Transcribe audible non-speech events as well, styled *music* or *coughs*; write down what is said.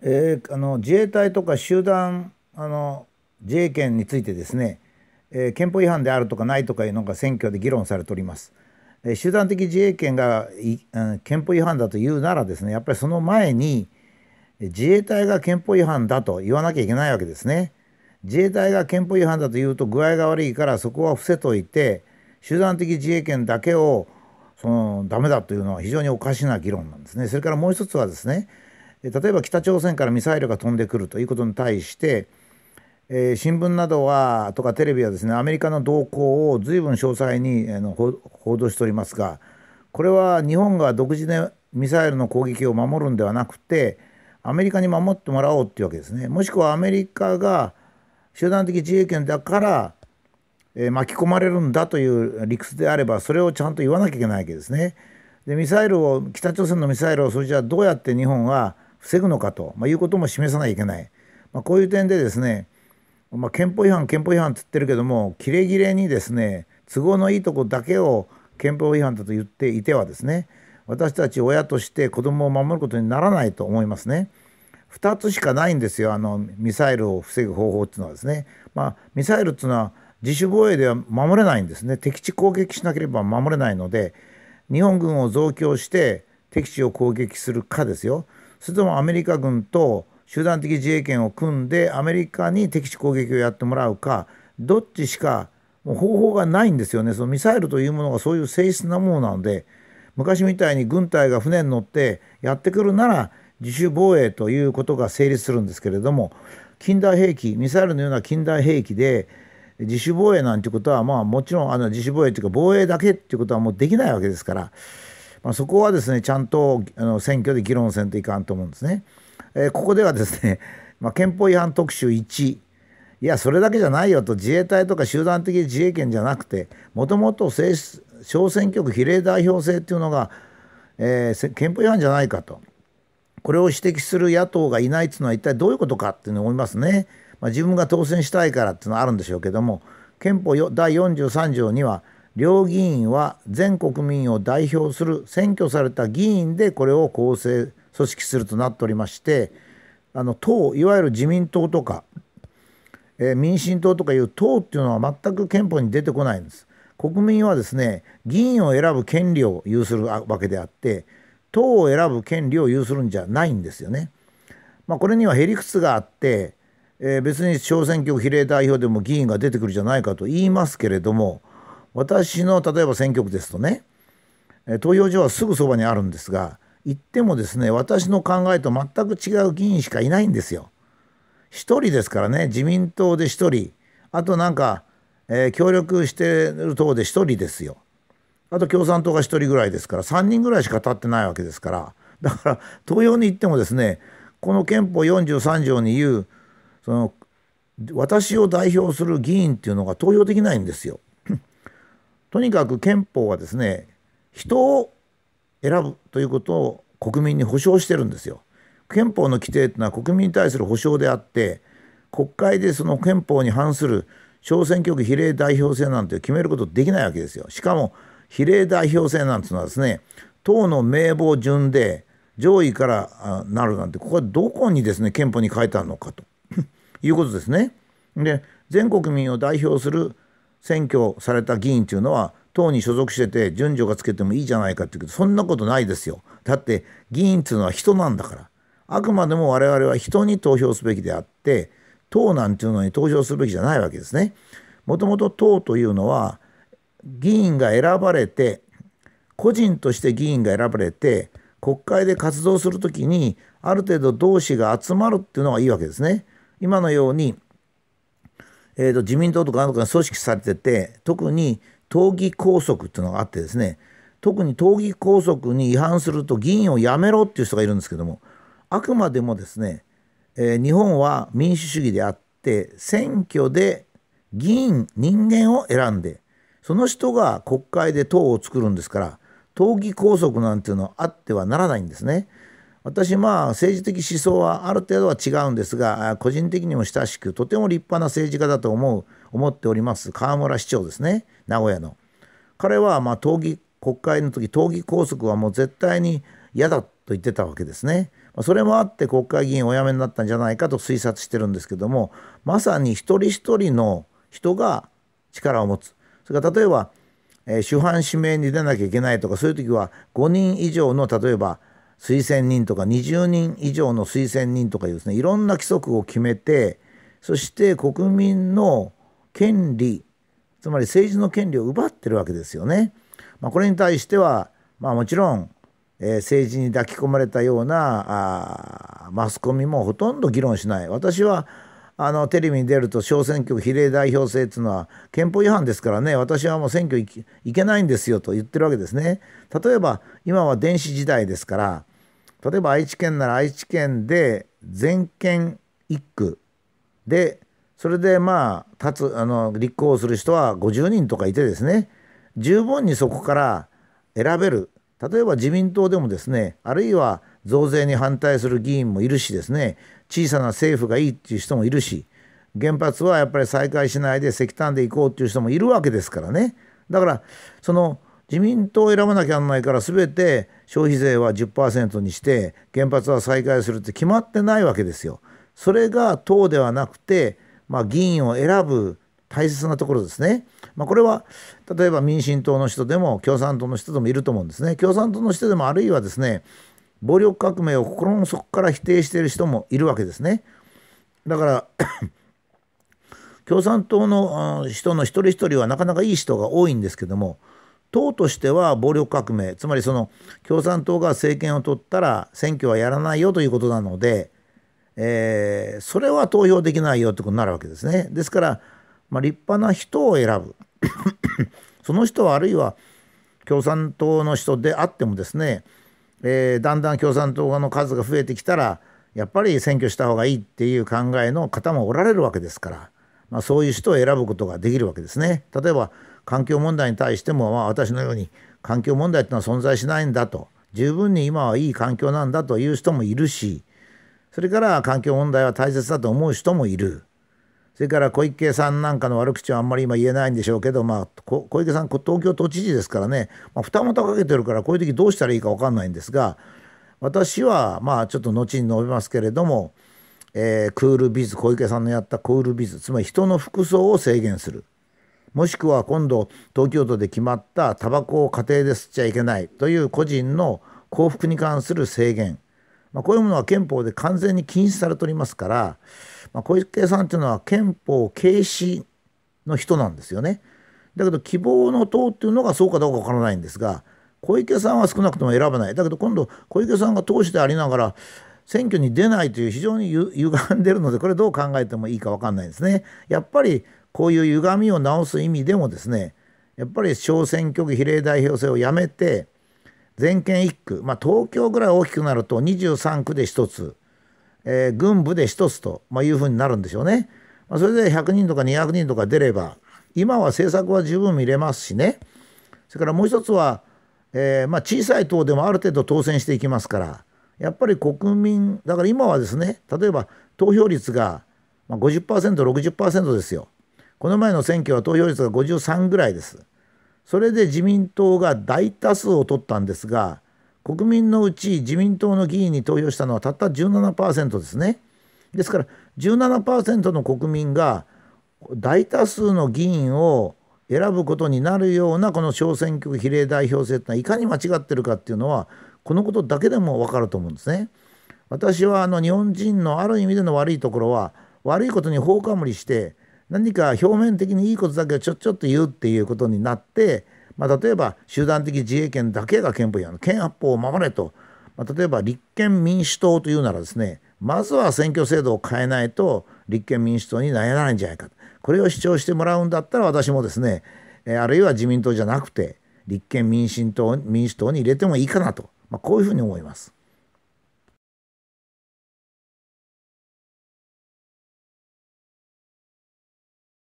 えー、あの自衛隊とか集団あの自衛権についてですね、えー、憲法違反であるとかないとかいうのが選挙で議論されております。えー、集団的自衛権がい、うん、憲法違反だというならですねやっぱりその前に自衛隊が憲法違反だと言わなきゃいけないわけですね。自衛隊が憲法違反だと言うと具合が悪いからそこは伏せといて集団的自衛権だけをそのダメだというのは非常におかしな議論なんですね。それからもう一つはですね例えば北朝鮮からミサイルが飛んでくるということに対して、えー、新聞などはとかテレビはですねアメリカの動向を随分詳細にあの報道しておりますがこれは日本が独自でミサイルの攻撃を守るんではなくてアメリカに守ってもらおうっていうわけですね。もしくはアメリカが集団的自衛権だから、えー、巻き込まれるんだという理屈であればそれをちゃんと言わなきゃいけないわけですね。でミサイルを北朝鮮のミサイルをそれじゃあどうやって日本は防ぐのかと、まあ、いうことも示さないといけない、まあ、こういう点でですね、まあ、憲法違反憲法違反って言ってるけどもキレキレにですね都合のいいとこだけを憲法違反だと言っていてはですね私たち親として子供を守ることにならないと思いますね。2つしかないんですよあのミサイルを防ぐ方法っていうのはですね。まあ、ミサイルっていうのは自主防衛では守れないんですね敵地攻撃しなければ守れないので日本軍を増強して敵地を攻撃するかですよそれともアメリカ軍と集団的自衛権を組んでアメリカに敵地攻撃をやってもらうかどっちしかもう方法がないんですよねそのミサイルというものがそういう性質なものなので昔みたいに軍隊が船に乗ってやってくるなら自主防衛ということが成立するんですけれども近代兵器ミサイルのような近代兵器で自主防衛なんてことはまあもちろんあの自主防衛というか防衛だけっていうことはもうできないわけですからまあ、そこはですねちゃんとあの選挙で議論せんといかんと思うんですね。えー、ここではですね、*laughs* まあ、憲法違反特集1いやそれだけじゃないよと自衛隊とか集団的自衛権じゃなくてもともと小選挙区比例代表制っていうのが、えー、憲法違反じゃないかとこれを指摘する野党がいないっていうのは一体どういうことかっていうのを思いますね。まあ、自分が当選したいからっていうのはあるんでしょうけども憲法第43条には「両議員は全国民を代表する選挙された議員でこれを構成組織するとなっておりましてあの党いわゆる自民党とか、えー、民進党とかいう党っていうのは全く憲法に出てこないんです。国民はですね議員を選ぶ権利を有するわけであって党を選ぶ権利を有するんじゃないんですよね。まあ、これにはへりくつがあって、えー、別に小選挙区比例代表でも議員が出てくるじゃないかと言いますけれども私の例えば選挙区ですとね投票所はすぐそばにあるんですが行ってもですね私の考えと全く違う議員しかいないんですよ。1人ですからね自民党で1人あとなんか、えー、協力してる党で1人ですよ。あと共産党が1人ぐらいですから3人ぐらいしか立ってないわけですからだから東洋に行ってもですねこの憲法43条に言うその私を代表する議員っていうのが投票できないんですよ。とにかく憲法はですね人を選ぶということを国民に保障してるんですよ。憲法の規定というのは国民に対する保障であって国会でその憲法に反する小選挙区比例代表制なんて決めることできないわけですよ。しかも比例代表制なんていうのはですね党の名簿順で上位からなるなんてここはどこにですね憲法に書いてあるのかということですね。で全国民を代表する選挙された議員というのは党に所属してて順序がつけてもいいじゃないかってうけどそんなことないですよだって議員というのは人なんだからあくまでも我々は人に投票すべきであって党なんていうのに投票すべきじゃないわけですね。もともと党というのは議員が選ばれて個人として議員が選ばれて国会で活動する時にある程度同士が集まるっていうのがいいわけですね。今のようにえーと、自民党とかなんとか組織されてて特に党議拘束っていうのがあってですね特に党議拘束に違反すると議員を辞めろっていう人がいるんですけどもあくまでもですね、えー、日本は民主主義であって選挙で議員人間を選んでその人が国会で党を作るんですから党議拘束なんていうのはあってはならないんですね。私まあ政治的思想はある程度は違うんですが個人的にも親しくとても立派な政治家だと思う思っております河村市長ですね名古屋の彼はまあ闘議国会の時党議拘束はもう絶対に嫌だと言ってたわけですねそれもあって国会議員お辞めになったんじゃないかと推察してるんですけどもまさに一人一人の人が力を持つそれから例えば、えー、主犯指名に出なきゃいけないとかそういう時は5人以上の例えば推薦人とか20人以上の推薦人とかいうですねいろんな規則を決めてそして国民の権利つまり政治の権利を奪ってるわけですよね。まあ、これに対しては、まあ、もちろん、えー、政治に抱き込まれたようなあマスコミもほとんど議論しない。私はあのテレビに出ると小選挙比例代表制っていうのは憲法違反ですからね私はもう選挙行けないんですよと言ってるわけですね。例えば今は電子時代ですから例えば愛知県なら愛知県で全県一区でそれでまあ立つあの立候補する人は50人とかいてですね十分にそこから選べる例えば自民党でもですねあるいは増税に反対する議員もいるしですね小さな政府がいいっていう人もいるし原発はやっぱり再開しないで石炭で行こうっていう人もいるわけですからねだからその自民党を選ばなきゃなんないから全て消費税は10%にして原発は再開するって決まってないわけですよ。それが党ではなくて、まあ、議員を選ぶ大切なところですね。まあ、これは例えば民進党の人でも共産党の人でもいると思うんですね。共産党の人でもあるいはですね暴力革命を心の底から否定している人もいるわけですね。だから共産党の人の一人一人はなかなかいい人が多いんですけども党としては暴力革命つまりその共産党が政権を取ったら選挙はやらないよということなので、えー、それは投票できないよってことになるわけですね。ですから、まあ、立派な人を選ぶ *coughs* その人はあるいは共産党の人であってもですね、えー、だんだん共産党の数が増えてきたらやっぱり選挙した方がいいっていう考えの方もおられるわけですから、まあ、そういう人を選ぶことができるわけですね。例えば環境問題に対しても、まあ、私のように環境問題ってのは存在しないんだと十分に今はいい環境なんだという人もいるしそれから環境問題は大切だと思う人もいる。それから小池さんなんかの悪口はあんまり今言えないんでしょうけど、まあ、小池さん東京都知事ですからね、まあ、二股かけてるからこういう時どうしたらいいか分かんないんですが私はまあちょっと後に述べますけれども、えー、クールビズ小池さんのやったクールビズつまり人の服装を制限する。もしくは今度東京都で決まったタバコを家庭で吸っちゃいけないという個人の幸福に関する制限、まあ、こういうものは憲法で完全に禁止されておりますから、まあ、小池さんというのは憲法軽視の人なんですよね。だけど希望の党っていうのがそうかどうかわからないんですが小池さんは少なくとも選ばないだけど今度小池さんが党首でありながら選挙に出ないという非常に歪んでるのでこれどう考えてもいいか分かんないですね。やっぱりこういう歪みを直す意味でもですねやっぱり小選挙区比例代表制をやめて全県1区、まあ、東京ぐらい大きくなると23区で1つ、えー、軍部で1つと、まあ、いうふうになるんでしょうね。まあ、それで100人とか200人とか出れば今は政策は十分見れますしねそれからもう一つは、えー、まあ、小さい党でもある程度当選していきますからやっぱり国民だから今はですね例えば投票率が 50%60% 60ですよ。この前の選挙は投票率が53ぐらいです。それで自民党が大多数を取ったんですが、国民のうち自民党の議員に投票したのはたった17%ですね。ですから17%の国民が大多数の議員を選ぶことになるようなこの小選挙区比例代表制ってのはいかに間違ってるかっていうのはこのことだけでも分かると思うんですね。私はあの日本人のある意味での悪いところは悪いことに放火無理して何か表面的にいいことだけをちょっちょっと言うっていうことになって、まあ、例えば集団的自衛権だけが憲法違反憲法を守れと、まあ、例えば立憲民主党というならですねまずは選挙制度を変えないと立憲民主党に悩まないんじゃないかこれを主張してもらうんだったら私もですねあるいは自民党じゃなくて立憲民進党民主党に入れてもいいかなと、まあ、こういうふうに思います。